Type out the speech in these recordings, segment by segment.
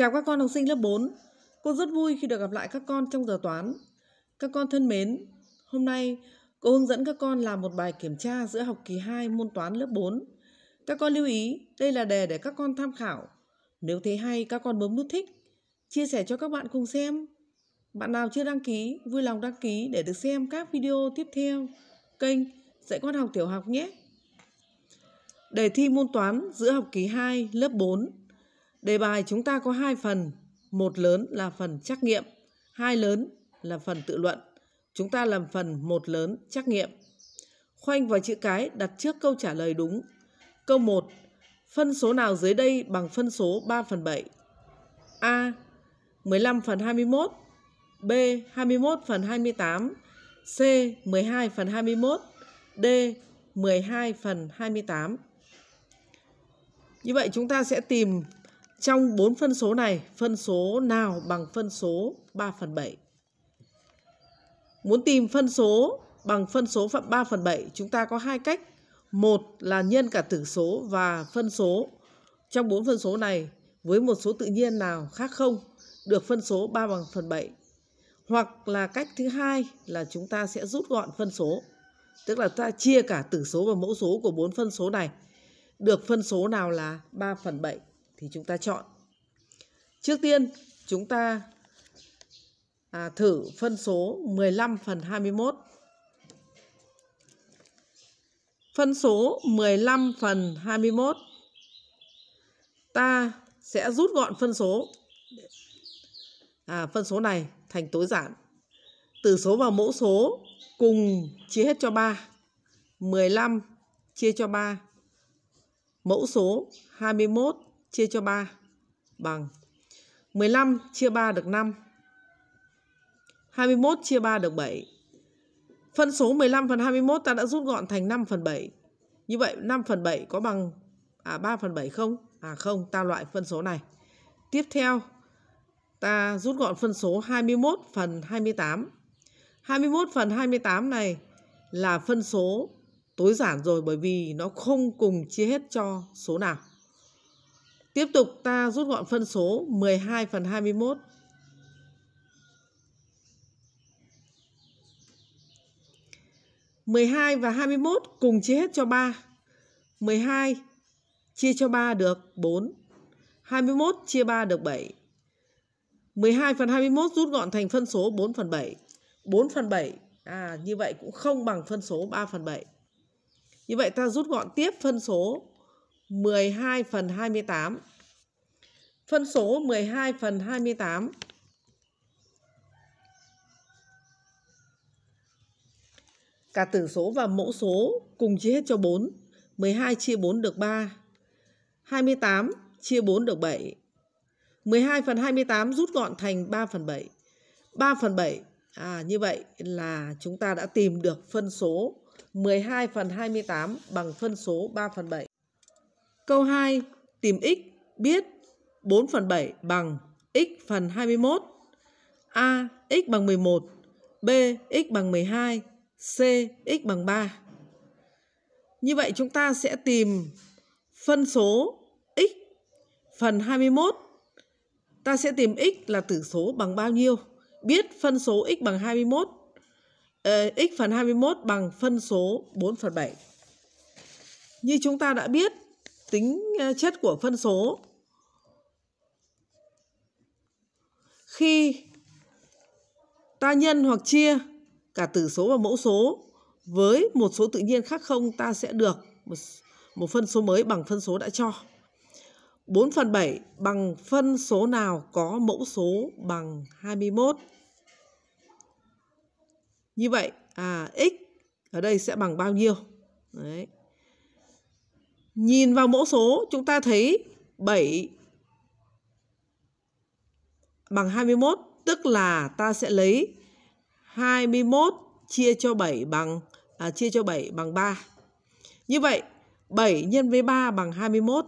Chào các con học sinh lớp 4. Cô rất vui khi được gặp lại các con trong giờ toán. Các con thân mến, hôm nay cô hướng dẫn các con làm một bài kiểm tra giữa học kỳ 2 môn toán lớp 4. Các con lưu ý, đây là đề để các con tham khảo. Nếu thấy hay, các con bấm nút thích, chia sẻ cho các bạn cùng xem. Bạn nào chưa đăng ký, vui lòng đăng ký để được xem các video tiếp theo kênh Dạy con học tiểu học nhé. Đề thi môn toán giữa học kỳ 2 lớp 4 Đề bài chúng ta có hai phần, một lớn là phần trắc nghiệm, hai lớn là phần tự luận. Chúng ta làm phần một lớn trắc nghiệm. Khoanh vào chữ cái đặt trước câu trả lời đúng. Câu 1. Phân số nào dưới đây bằng phân số 3 phần 7? A. 15 phần 21 B. 21 phần 28 C. 12 phần 21 D. 12 phần 28 Như vậy chúng ta sẽ tìm trong 4 phân số này, phân số nào bằng phân số 3 phần 7? Muốn tìm phân số bằng phân số phạm 3 phần 7, chúng ta có hai cách. Một là nhân cả tử số và phân số. Trong 4 phân số này, với một số tự nhiên nào khác không, được phân số 3 bằng phần 7. Hoặc là cách thứ hai là chúng ta sẽ rút gọn phân số. Tức là ta chia cả tử số và mẫu số của bốn phân số này. Được phân số nào là 3 phần 7 thì chúng ta chọn. Trước tiên chúng ta à, thử phân số 15 phần 21. Phân số 15 phần 21 ta sẽ rút gọn phân số à, phân số này thành tối giản. Từ số và mẫu số cùng chia hết cho 3. 15 chia cho 3. Mẫu số 21 chia cho 3 bằng 15 chia 3 được 5. 21 chia 3 được 7. Phân số 15 phần 21 ta đã rút gọn thành 5 phần 7. Như vậy 5 phần 7 có bằng à 3 phần 7 không? À không, ta loại phân số này. Tiếp theo ta rút gọn phân số 21 phần 28. 21 phần 28 này là phân số tối giản rồi bởi vì nó không cùng chia hết cho số nào. Tiếp tục ta rút gọn phân số 12 phần 21. Mười hai và hai mươi một cùng chia hết cho ba. Mười hai chia cho ba được bốn. Hai mươi một chia ba được bảy. Mười hai phần hai mươi một rút gọn thành phân số bốn phần bảy. Bốn phần bảy à như vậy cũng không bằng phân số ba phần bảy. Như vậy ta rút gọn tiếp phân số 12 phần 28. Phân số 12 phần 28 Cả tử số và mẫu số cùng chia hết cho 4. 12 chia 4 được 3. 28 chia 4 được 7. 12 phần 28 rút gọn thành 3 phần 7. 3 phần 7. À, như vậy là chúng ta đã tìm được phân số 12 phần 28 bằng phân số 3 phần 7. Câu 2, tìm x biết 4 phần 7 bằng x phần 21. A, x bằng 11. B, x bằng 12. C, x bằng 3. Như vậy chúng ta sẽ tìm phân số x phần 21. Ta sẽ tìm x là tử số bằng bao nhiêu? Biết phân số x bằng 21. Ờ, x phần 21 bằng phân số 4 phần 7. Như chúng ta đã biết tính chất của phân số khi ta nhân hoặc chia cả tử số và mẫu số với một số tự nhiên khác không ta sẽ được một, một phân số mới bằng phân số đã cho. 4 phần 7 bằng phân số nào có mẫu số bằng 21. Như vậy, à, x ở đây sẽ bằng bao nhiêu? Đấy. Nhìn vào mẫu số chúng ta thấy 7 bằng 21, tức là ta sẽ lấy 21 chia cho 7 bằng à, chia cho 7 bằng 3. Như vậy 7 nhân với 3 bằng 21.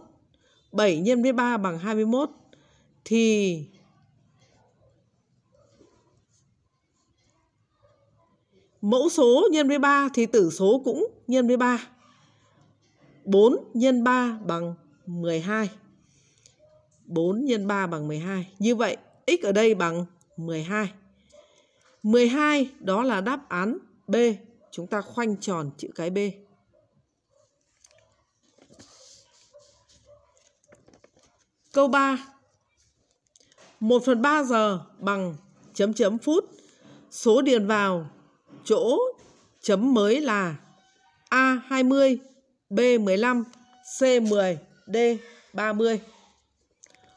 7 nhân với 3 bằng 21 thì mẫu số nhân với 3 thì tử số cũng nhân với 3. 4 nhân 3 bằng 12. 4 nhân 3 bằng 12. Như vậy x ở đây bằng 12. 12 đó là đáp án B. Chúng ta khoanh tròn chữ cái B. Câu 3. 1 phần 3 giờ bằng chấm chấm phút. Số điền vào chỗ chấm mới là A20 B15, C10, D30.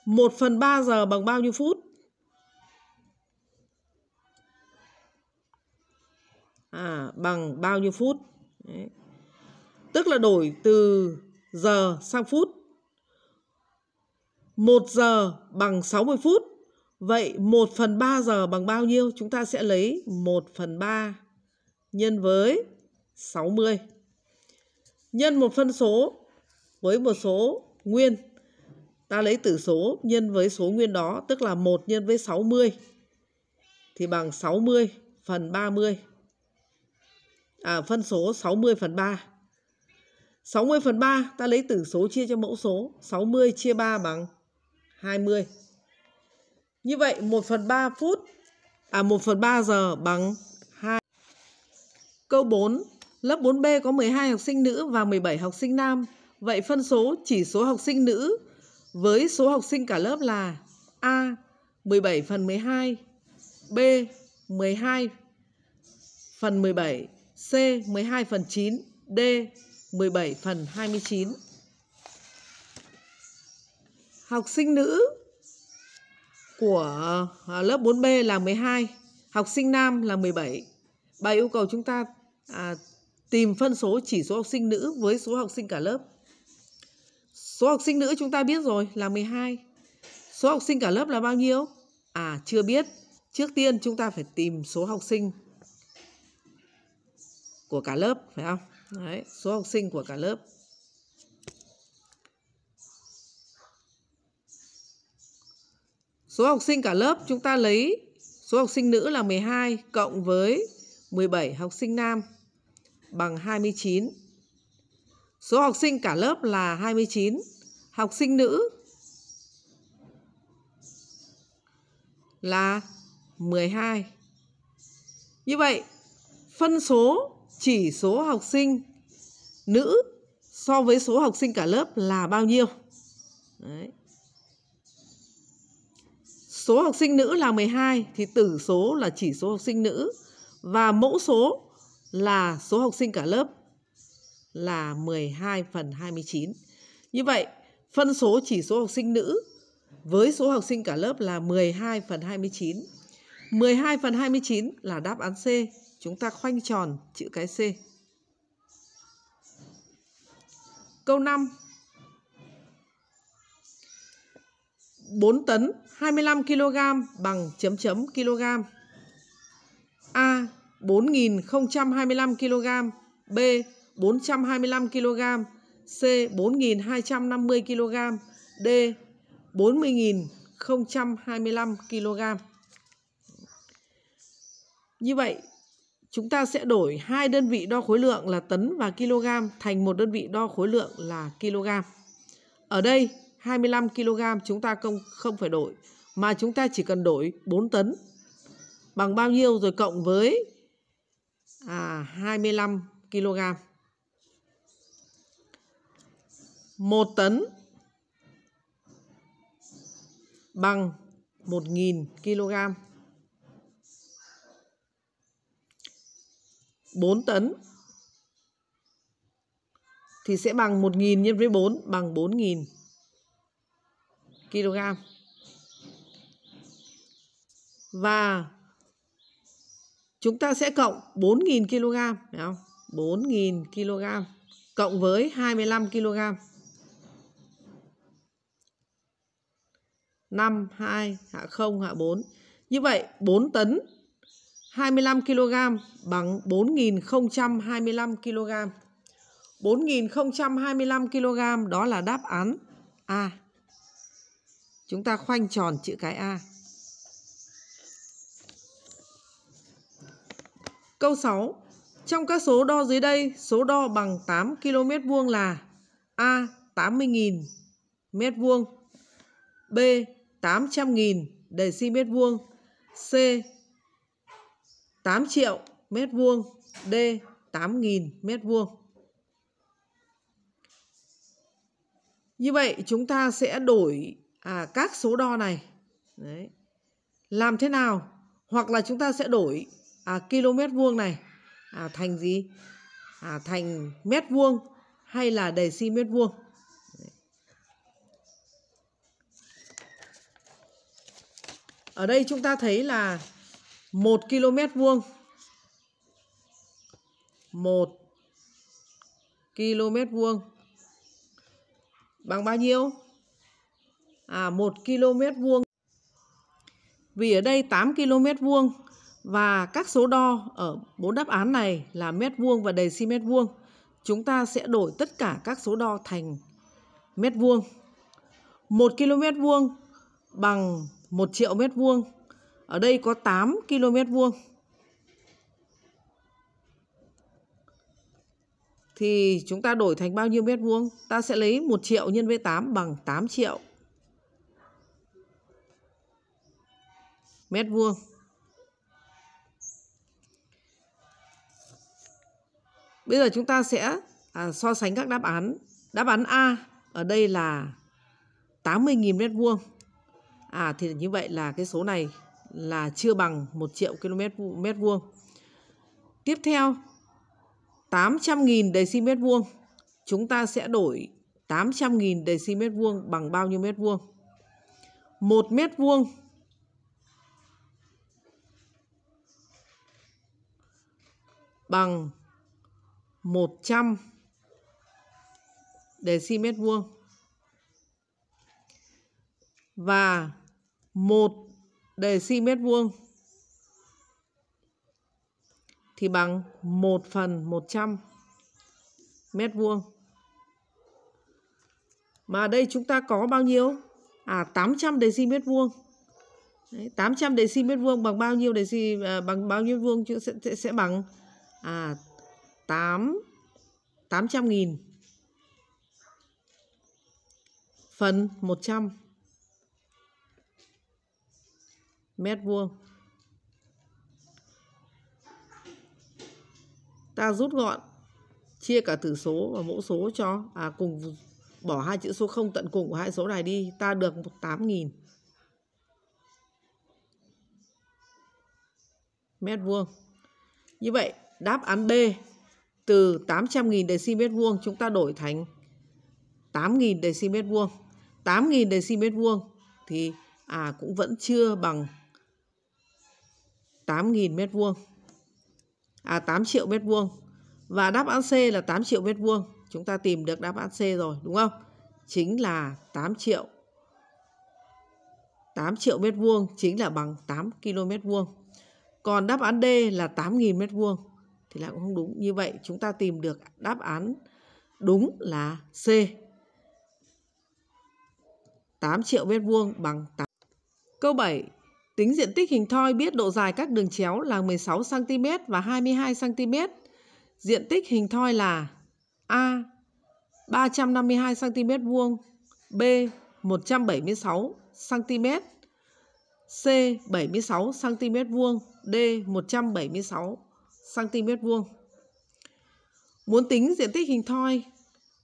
1 phần 3 giờ bằng bao nhiêu phút? À, bằng bao nhiêu phút? Đấy. Tức là đổi từ giờ sang phút. 1 giờ bằng 60 phút. Vậy 1 phần 3 giờ bằng bao nhiêu? Chúng ta sẽ lấy 1 phần 3 nhân với 60 nhân một phân số với một số nguyên. Ta lấy tử số nhân với số nguyên đó, tức là 1 nhân với 60 thì bằng 60 phần 30. À, phân số 60 phần 3. 60 phần 3 ta lấy tử số chia cho mẫu số. 60 chia 3 bằng 20. Như vậy 1 phần 3 phút, à 1 phần 3 giờ bằng 2. Câu 4 Lớp 4B có 12 học sinh nữ và 17 học sinh nam. Vậy phân số chỉ số học sinh nữ với số học sinh cả lớp là A 17 phần 12, B 12 phần 17, C 12 phần 9, D 17 phần 29. Học sinh nữ của à, lớp 4B là 12, học sinh nam là 17. Bài yêu cầu chúng ta à, Tìm phân số chỉ số học sinh nữ với số học sinh cả lớp. Số học sinh nữ chúng ta biết rồi là 12. Số học sinh cả lớp là bao nhiêu? À chưa biết. Trước tiên chúng ta phải tìm số học sinh của cả lớp phải không? Đấy, số học sinh của cả lớp. Số học sinh cả lớp chúng ta lấy số học sinh nữ là 12 cộng với 17 học sinh nam bằng 29. Số học sinh cả lớp là 29. Học sinh nữ là 12. Như vậy, phân số chỉ số học sinh nữ so với số học sinh cả lớp là bao nhiêu? Đấy. Số học sinh nữ là 12 thì tử số là chỉ số học sinh nữ và mẫu số là số học sinh cả lớp là 12 phần 29. Như vậy, phân số chỉ số học sinh nữ với số học sinh cả lớp là 12 phần 29. 12 phần 29 là đáp án C. Chúng ta khoanh tròn chữ cái C. Câu 5. 4 tấn 25 kg bằng chấm chấm kg. A. 4.025 kg, B 425 kg, C 4.250 kg, D 40.025 kg. Như vậy, chúng ta sẽ đổi hai đơn vị đo khối lượng là tấn và kg thành một đơn vị đo khối lượng là kg. Ở đây 25 kg chúng ta không không phải đổi mà chúng ta chỉ cần đổi 4 tấn bằng bao nhiêu rồi cộng với à, 25 kg. 1 tấn bằng 1.000 kg. 4 tấn thì sẽ bằng 1.000 nhân với 4 bằng 4.000 kg. Và chúng ta sẽ cộng 4.000 kg, phải không? 4.000 kg cộng với 25 kg. 5, 2, hạ 0, hạ 4. Như vậy 4 tấn 25 kg bằng 4.025 kg. 4.025 kg đó là đáp án A. Chúng ta khoanh tròn chữ cái A. Câu 6. Trong các số đo dưới đây, số đo bằng 8 km vuông là A 80.000 m vuông, B 800.000 deci mét vuông, C 8 triệu mét vuông, D 8.000 mét vuông. Như vậy chúng ta sẽ đổi à, các số đo này. Đấy. Làm thế nào? Hoặc là chúng ta sẽ đổi à, km vuông này à, thành gì à, thành mét vuông hay là đề si mét vuông ở đây chúng ta thấy là 1 km vuông 1 km vuông bằng bao nhiêu? À 1 km vuông. Vì ở đây 8 km vuông và các số đo ở bốn đáp án này là mét vuông và đề xi mét vuông. Chúng ta sẽ đổi tất cả các số đo thành mét vuông. 1 km vuông bằng 1 triệu mét vuông. Ở đây có 8 km vuông. Thì chúng ta đổi thành bao nhiêu mét vuông? Ta sẽ lấy 1 triệu nhân với 8 bằng 8 triệu mét vuông. Bây giờ chúng ta sẽ à, so sánh các đáp án. Đáp án A ở đây là 80.000 mét vuông. À thì như vậy là cái số này là chưa bằng 1 triệu km mét vuông. Tiếp theo 800.000 deci mét vuông. Chúng ta sẽ đổi 800.000 deci mét vuông bằng bao nhiêu mét vuông? 1 mét vuông bằng 100 deci mét vuông và 1 deci mét vuông thì bằng 1 phần 100 mét vuông. Mà đây chúng ta có bao nhiêu? À 800 deci mét vuông. Đấy, 800 deci mét vuông bằng bao nhiêu deci à, bằng bao nhiêu vuông sẽ, sẽ sẽ bằng à 8 800 nghìn phần 100 mét vuông. Ta rút gọn chia cả tử số và mẫu số cho à cùng bỏ hai chữ số 0 tận cùng của hai số này đi, ta được 8.000 mét vuông. Như vậy, đáp án B từ 800.000 deci mét vuông chúng ta đổi thành 8.000 deci mét vuông. 8.000 deci mét vuông thì à cũng vẫn chưa bằng 8.000 mét vuông. À 8 triệu mét vuông. Và đáp án C là 8 triệu mét vuông. Chúng ta tìm được đáp án C rồi đúng không? Chính là 8 triệu 8 triệu mét vuông chính là bằng 8 km vuông. Còn đáp án D là 8.000 mét vuông thì là cũng không đúng. Như vậy chúng ta tìm được đáp án đúng là C. 8 triệu mét vuông bằng 8. Câu 7. Tính diện tích hình thoi biết độ dài các đường chéo là 16 cm và 22 cm. Diện tích hình thoi là A 352 cm vuông, B 176 cm, C 76 cm vuông, D 176 cm vuông. Muốn tính diện tích hình thoi,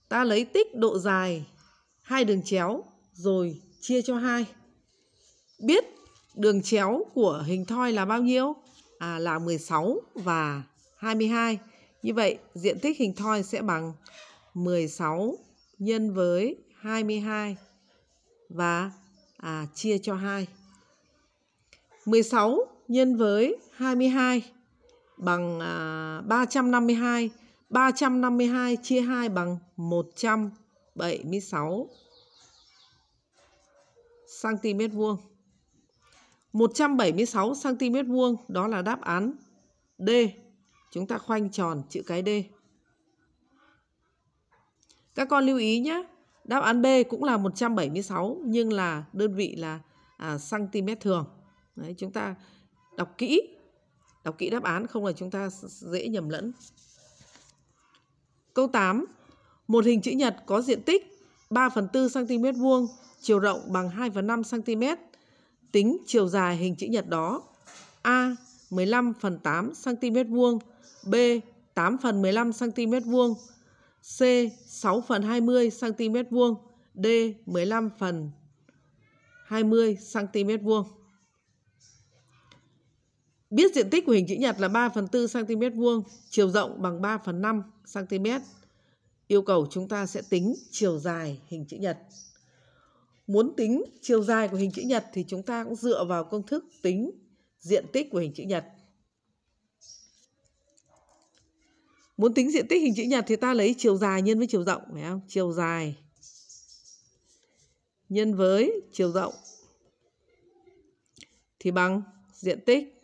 ta lấy tích độ dài hai đường chéo rồi chia cho hai. Biết đường chéo của hình thoi là bao nhiêu? À, là 16 và 22. Như vậy, diện tích hình thoi sẽ bằng 16 nhân với 22 và à, chia cho 2. 16 nhân với 22 bằng 352. À, 352 chia 2 bằng 176 cm vuông. 176 cm vuông đó là đáp án D. Chúng ta khoanh tròn chữ cái D. Các con lưu ý nhé, đáp án B cũng là 176 nhưng là đơn vị là à, cm thường. Đấy, chúng ta đọc kỹ Đọc kỹ đáp án không là chúng ta dễ nhầm lẫn. Câu 8. Một hình chữ nhật có diện tích 3 phần 4 cm vuông, chiều rộng bằng 2 phần 5 cm. Tính chiều dài hình chữ nhật đó. A. 15 phần 8 cm vuông. B. 8 phần 15 cm vuông. C 6 phần 20 cm vuông, D 15 phần 20 cm vuông. Biết diện tích của hình chữ nhật là 3 phần 4 cm vuông, chiều rộng bằng 3 phần 5 cm. Yêu cầu chúng ta sẽ tính chiều dài hình chữ nhật. Muốn tính chiều dài của hình chữ nhật thì chúng ta cũng dựa vào công thức tính diện tích của hình chữ nhật. Muốn tính diện tích hình chữ nhật thì ta lấy chiều dài nhân với chiều rộng, phải không? Chiều dài nhân với chiều rộng thì bằng diện tích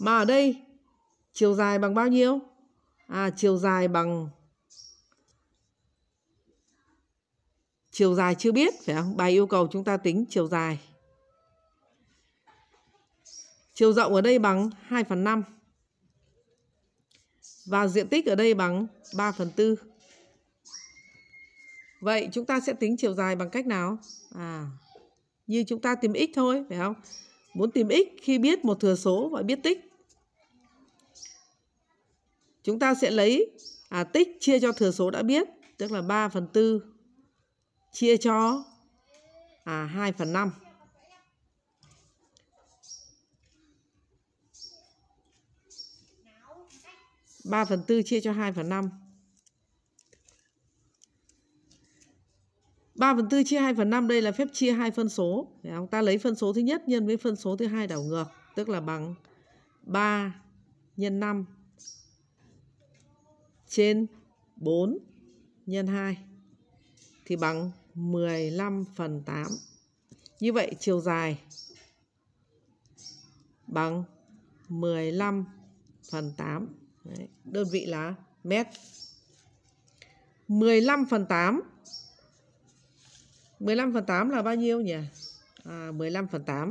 Mà ở đây chiều dài bằng bao nhiêu? À chiều dài bằng chiều dài chưa biết phải không? Bài yêu cầu chúng ta tính chiều dài. Chiều rộng ở đây bằng 2 phần 5. Và diện tích ở đây bằng 3 phần 4. Vậy chúng ta sẽ tính chiều dài bằng cách nào? À, như chúng ta tìm x thôi, phải không? Muốn tìm x khi biết một thừa số và biết tích Chúng ta sẽ lấy à, tích chia cho thừa số đã biết, tức là 3 phần 4 chia cho à, 2 phần 5. ba phần tư chia cho hai phần năm ba phần tư chia hai phần năm đây là phép chia hai phân số. Để ta lấy phân số thứ nhất nhân với phân số thứ hai đảo ngược, tức là bằng ba nhân năm trên 4 nhân 2 thì bằng 15 phần 8. Như vậy chiều dài bằng 15 phần 8. Đấy, đơn vị là mét. 15 phần 8. 15 phần 8 là bao nhiêu nhỉ? À, 15 phần 8.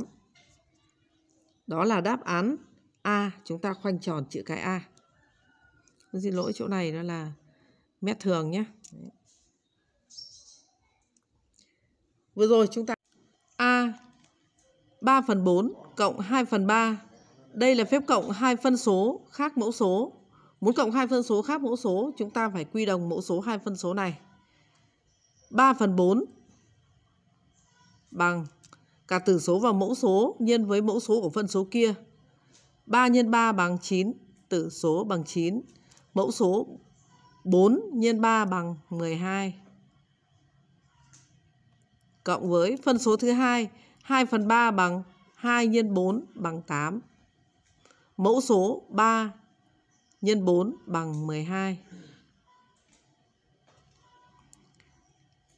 Đó là đáp án A. Chúng ta khoanh tròn chữ cái A xin lỗi chỗ này nó là mét thường nhé vừa rồi chúng ta a 3 phần 4 cộng 2 phần 3 đây là phép cộng hai phân số khác mẫu số muốn cộng hai phân số khác mẫu số chúng ta phải quy đồng mẫu số hai phân số này 3 phần 4 bằng cả tử số và mẫu số nhân với mẫu số của phân số kia. 3 x 3 bằng 9, tử số bằng 9 mẫu số 4 nhân 3 bằng 12. Cộng với phân số thứ hai 2 phần 3 bằng 2 nhân 4 bằng 8. Mẫu số 3 nhân 4 bằng 12.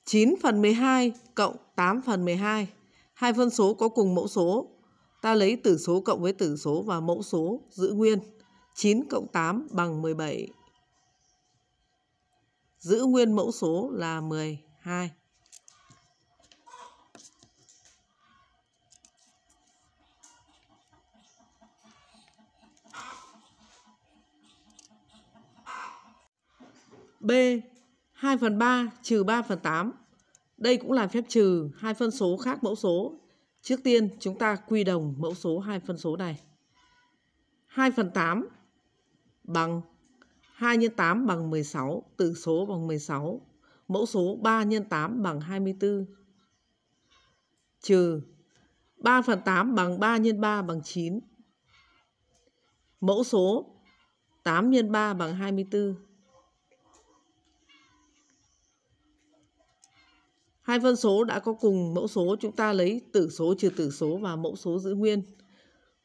9 phần 12 cộng 8 phần 12. Hai phân số có cùng mẫu số. Ta lấy tử số cộng với tử số và mẫu số giữ nguyên. 9 cộng 8 bằng 17. Giữ nguyên mẫu số là 12. B 2 phần 3 trừ 3 phần 8. Đây cũng là phép trừ hai phân số khác mẫu số. Trước tiên chúng ta quy đồng mẫu số hai phân số này. 2 phần 8 bằng 2 x 8 bằng 16, tử số bằng 16, mẫu số 3 x 8 bằng 24. Trừ 3 phần 8 bằng 3 x 3 bằng 9. Mẫu số 8 x 3 bằng 24. Hai phân số đã có cùng mẫu số chúng ta lấy tử số trừ tử số và mẫu số giữ nguyên.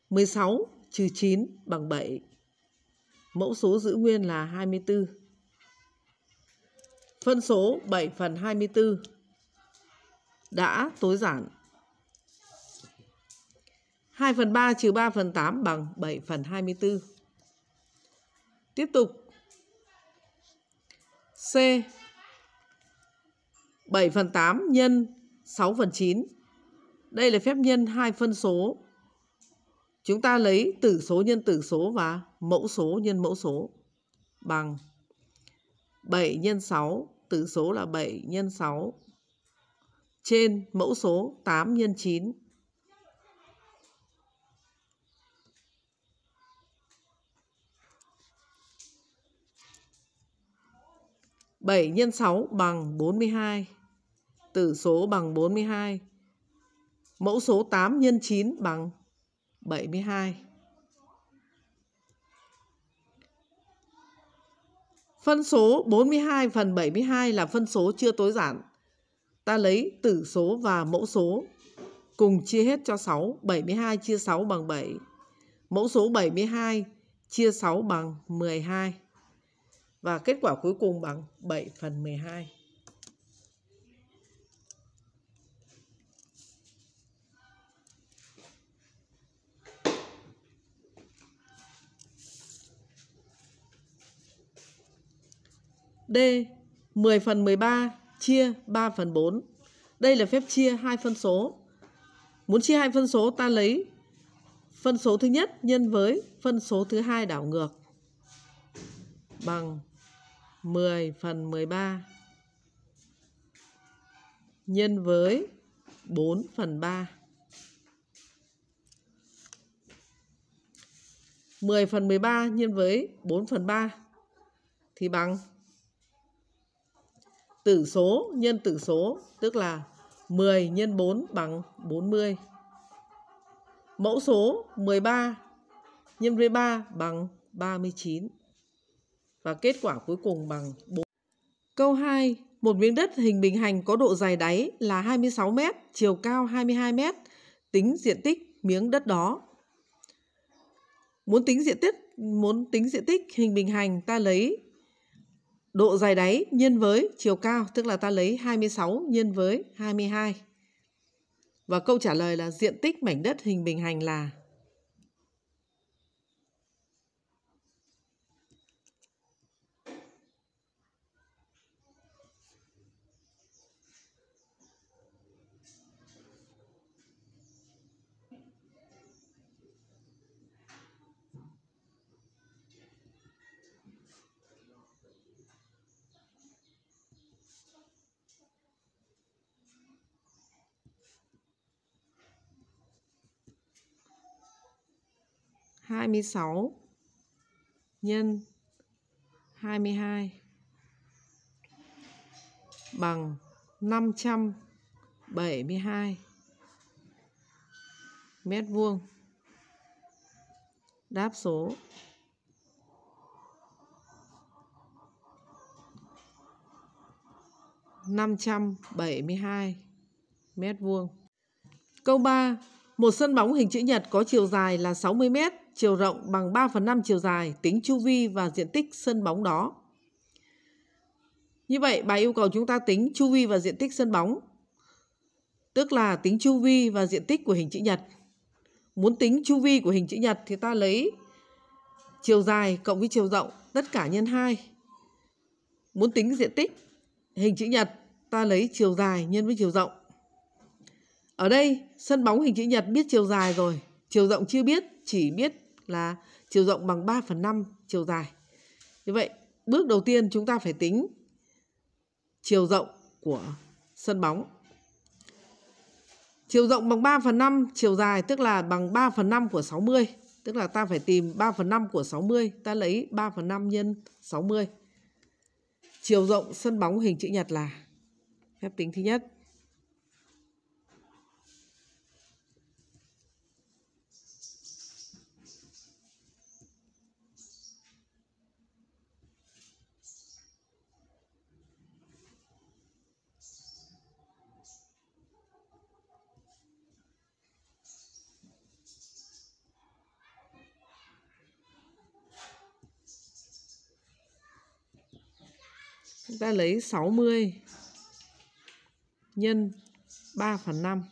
16 trừ 9 bằng 7. Mẫu số giữ nguyên là 24. Phân số 7 phần 24 đã tối giản. 2 phần 3 trừ 3 phần 8 bằng 7 phần 24. Tiếp tục. C 7 phần 8 nhân 6 phần 9. Đây là phép nhân hai phân số Chúng ta lấy tử số nhân tử số và mẫu số nhân mẫu số bằng 7 nhân 6, tử số là 7 nhân 6 trên mẫu số 8 nhân 9. bảy nhân sáu bằng bốn mươi hai tử số bằng bốn mươi hai mẫu số tám nhân chín bằng 72. Phân số 42 phần 72 là phân số chưa tối giản. Ta lấy tử số và mẫu số cùng chia hết cho 6, 72 chia 6 bằng 7. Mẫu số 72 chia 6 bằng 12. Và kết quả cuối cùng bằng 7 phần 12. D. 10 phần 13 chia 3 phần 4. Đây là phép chia hai phân số. Muốn chia hai phân số ta lấy phân số thứ nhất nhân với phân số thứ hai đảo ngược bằng 10 phần 13 nhân với 4 phần 3. 10 phần 13 nhân với 4 phần 3 thì bằng tử số nhân tử số, tức là 10 nhân 4 bằng 40. Mẫu số 13 nhân với 3 bằng 39. Và kết quả cuối cùng bằng 4. Câu 2. Một miếng đất hình bình hành có độ dài đáy là 26 m, chiều cao 22 m, tính diện tích miếng đất đó. Muốn tính diện tích, muốn tính diện tích hình bình hành ta lấy độ dài đáy nhân với chiều cao, tức là ta lấy 26 nhân với 22. Và câu trả lời là diện tích mảnh đất hình bình hành là 26 nhân 22 bằng 572 mét vuông. Đáp số năm trăm bảy mươi hai mét vuông. Câu ba Một sân bóng hình chữ nhật có chiều dài là sáu mươi mét chiều rộng bằng 3 phần 5 chiều dài tính chu vi và diện tích sân bóng đó. Như vậy bài yêu cầu chúng ta tính chu vi và diện tích sân bóng, tức là tính chu vi và diện tích của hình chữ nhật. Muốn tính chu vi của hình chữ nhật thì ta lấy chiều dài cộng với chiều rộng tất cả nhân 2. Muốn tính diện tích hình chữ nhật ta lấy chiều dài nhân với chiều rộng. Ở đây sân bóng hình chữ nhật biết chiều dài rồi, chiều rộng chưa biết, chỉ biết là chiều rộng bằng 3 phần 5 chiều dài. Như vậy, bước đầu tiên chúng ta phải tính chiều rộng của sân bóng. Chiều rộng bằng 3 phần 5 chiều dài tức là bằng 3 phần 5 của 60. Tức là ta phải tìm 3 phần 5 của 60. Ta lấy 3 phần 5 nhân 60. Chiều rộng sân bóng hình chữ nhật là phép tính thứ nhất. chúng ta lấy 60 nhân 3 phần 5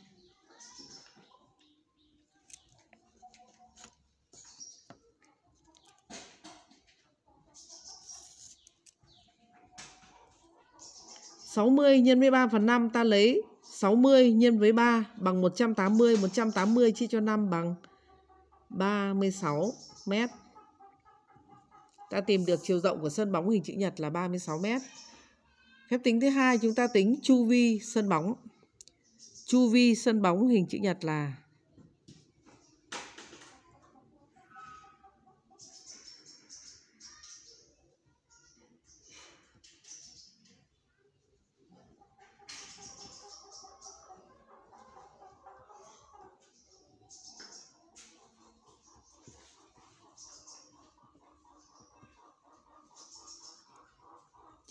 60 nhân với 3 phần 5 ta lấy 60 nhân với 3 bằng 180, 180 chia cho 5 bằng 36 mét. Ta tìm được chiều rộng của sân bóng hình chữ nhật là 36 mét. Phép tính thứ hai chúng ta tính chu vi sân bóng. Chu vi sân bóng hình chữ nhật là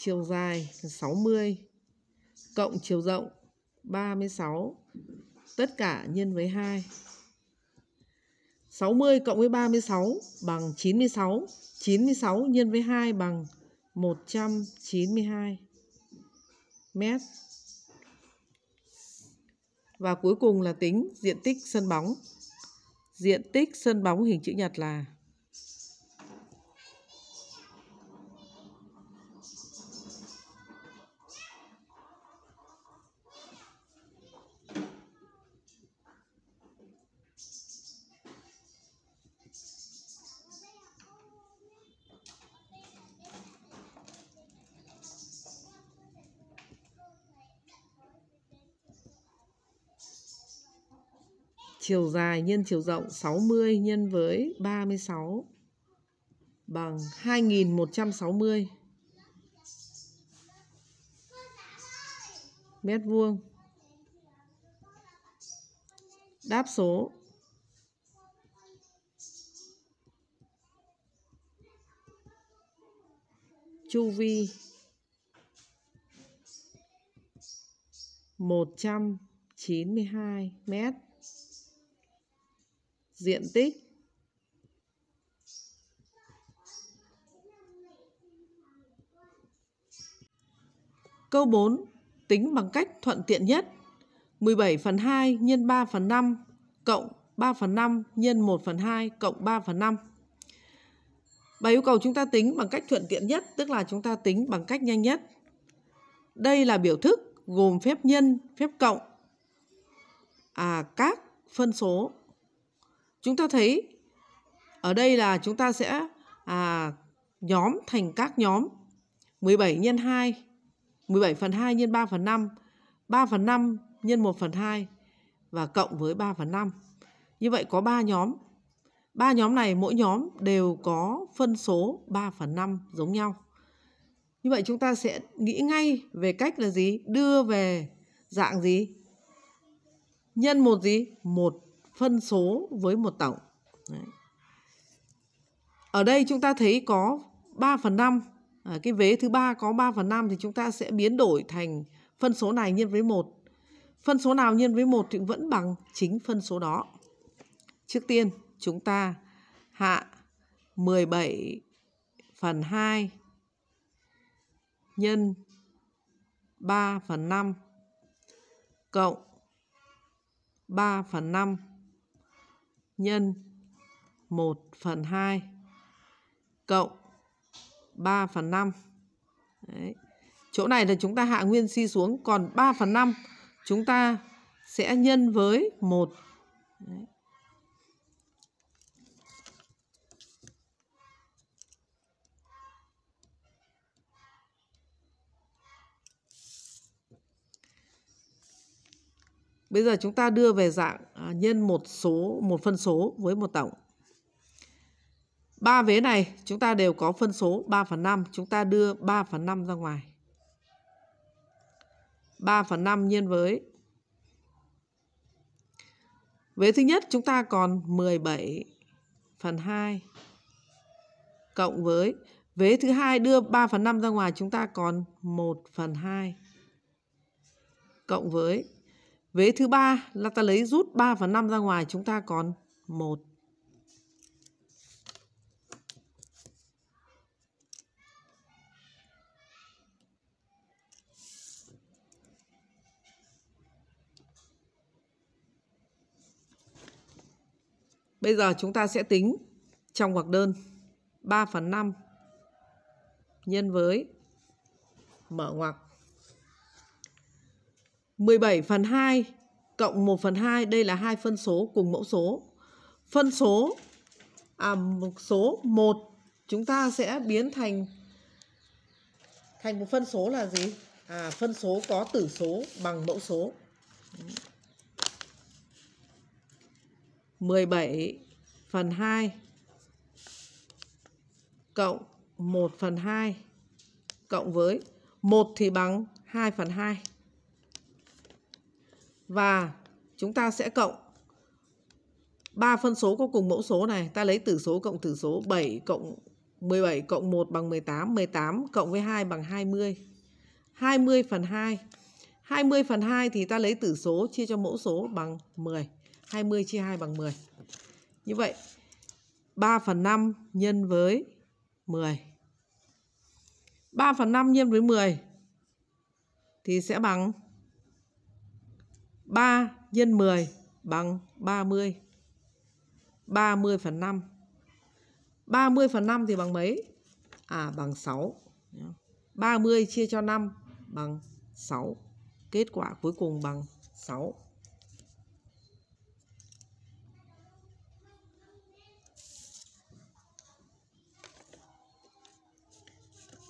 chiều dài 60 cộng chiều rộng 36 tất cả nhân với 2. 60 cộng với 36 bằng 96, 96 nhân với 2 bằng 192 mét. Và cuối cùng là tính diện tích sân bóng. Diện tích sân bóng hình chữ nhật là chiều dài nhân chiều rộng 60 nhân với 36 bằng 2160 mét vuông. Đáp số chu vi 192 mét diện tích Câu 4. Tính bằng cách thuận tiện nhất. 17 phần 2 nhân 3 phần 5 cộng 3 phần 5 nhân 1 phần 2 cộng 3 phần 5. Bài yêu cầu chúng ta tính bằng cách thuận tiện nhất, tức là chúng ta tính bằng cách nhanh nhất. Đây là biểu thức gồm phép nhân, phép cộng, à, các phân số chúng ta thấy ở đây là chúng ta sẽ à, nhóm thành các nhóm 17 nhân 2 17 phần 2 nhân 3 phần 5 3 phần 5 nhân 1 phần 2 và cộng với 3 phần 5 như vậy có 3 nhóm ba nhóm này mỗi nhóm đều có phân số 3 phần 5 giống nhau như vậy chúng ta sẽ nghĩ ngay về cách là gì đưa về dạng gì nhân một gì một phân số với một tổng. Đấy. Ở đây chúng ta thấy có 3 phần 5. À, cái vế thứ ba có 3 phần 5 thì chúng ta sẽ biến đổi thành phân số này nhân với 1. Phân số nào nhân với 1 thì vẫn bằng chính phân số đó. Trước tiên chúng ta hạ 17 phần 2 nhân 3 phần 5 cộng 3 phần 5 nhân 1 phần 2 cộng 3 phần 5. Đấy. Chỗ này là chúng ta hạ nguyên si xuống còn 3 phần 5 chúng ta sẽ nhân với 1. Đấy. Bây giờ chúng ta đưa về dạng à, nhân một số một phân số với một tổng. Ba vế này chúng ta đều có phân số 3 phần 5, chúng ta đưa 3 phần 5 ra ngoài. 3 phần 5 nhân với. Vế thứ nhất chúng ta còn 17 phần 2 cộng với vế thứ hai đưa 3 phần 5 ra ngoài chúng ta còn 1 phần 2 cộng với Vế thứ ba là ta lấy rút 3 và 5 ra ngoài chúng ta còn 1. Bây giờ chúng ta sẽ tính trong ngoặc đơn 3 phần 5 nhân với mở ngoặc 17 phần 2 cộng 1 phần 2 đây là hai phân số cùng mẫu số. Phân số à, số 1 chúng ta sẽ biến thành thành một phân số là gì? À, phân số có tử số bằng mẫu số. 17 phần 2 cộng 1 phần 2 cộng với 1 thì bằng 2 phần 2. Và chúng ta sẽ cộng ba phân số có cùng mẫu số này. Ta lấy tử số cộng tử số 7 cộng 17 cộng 1 bằng 18. 18 cộng với 2 bằng 20. 20 phần 2. 20 phần 2 thì ta lấy tử số chia cho mẫu số bằng 10. 20 chia 2 bằng 10. Như vậy 3 phần 5 nhân với 10. 3 phần 5 nhân với 10 thì sẽ bằng 3 nhân 10 bằng 30. 30 phần 5. 30 phần 5 thì bằng mấy? À bằng 6. 30 chia cho 5 bằng 6. Kết quả cuối cùng bằng 6.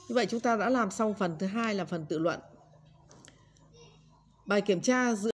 Như vậy chúng ta đã làm xong phần thứ hai là phần tự luận. Bài kiểm tra giữa